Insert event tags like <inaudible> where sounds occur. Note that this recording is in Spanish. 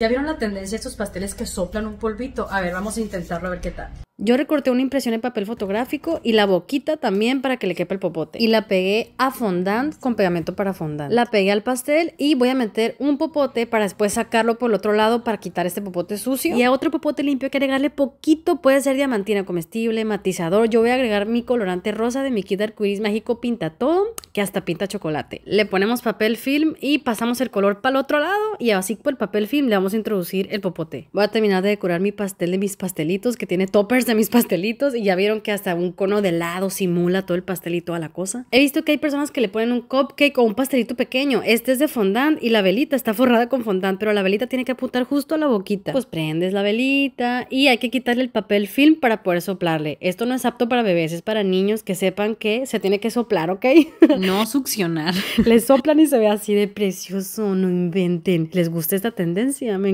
¿Ya vieron la tendencia de estos pasteles que soplan un polvito? A ver, vamos a intentarlo a ver qué tal. Yo recorté una impresión en papel fotográfico y la boquita también para que le quepa el popote. Y la pegué a fondant con pegamento para fondant. La pegué al pastel y voy a meter un popote para después sacarlo por el otro lado para quitar este popote sucio. Y a otro popote limpio hay que agregarle poquito, puede ser diamantina comestible, matizador. Yo voy a agregar mi colorante rosa de mi kit de arcoiris mágico pinta hasta pinta chocolate. Le ponemos papel film y pasamos el color para el otro lado y así por el papel film le vamos a introducir el popote. Voy a terminar de decorar mi pastel de mis pastelitos, que tiene toppers de mis pastelitos y ya vieron que hasta un cono de helado simula todo el pastelito a la cosa. He visto que hay personas que le ponen un cupcake o un pastelito pequeño. Este es de fondant y la velita está forrada con fondant, pero la velita tiene que apuntar justo a la boquita. Pues prendes la velita y hay que quitarle el papel film para poder soplarle. Esto no es apto para bebés, es para niños que sepan que se tiene que soplar, ¿ok? <laughs> no succionar. <laughs> Les soplan y se ve así de precioso, no inventen. ¿Les gusta esta tendencia? Me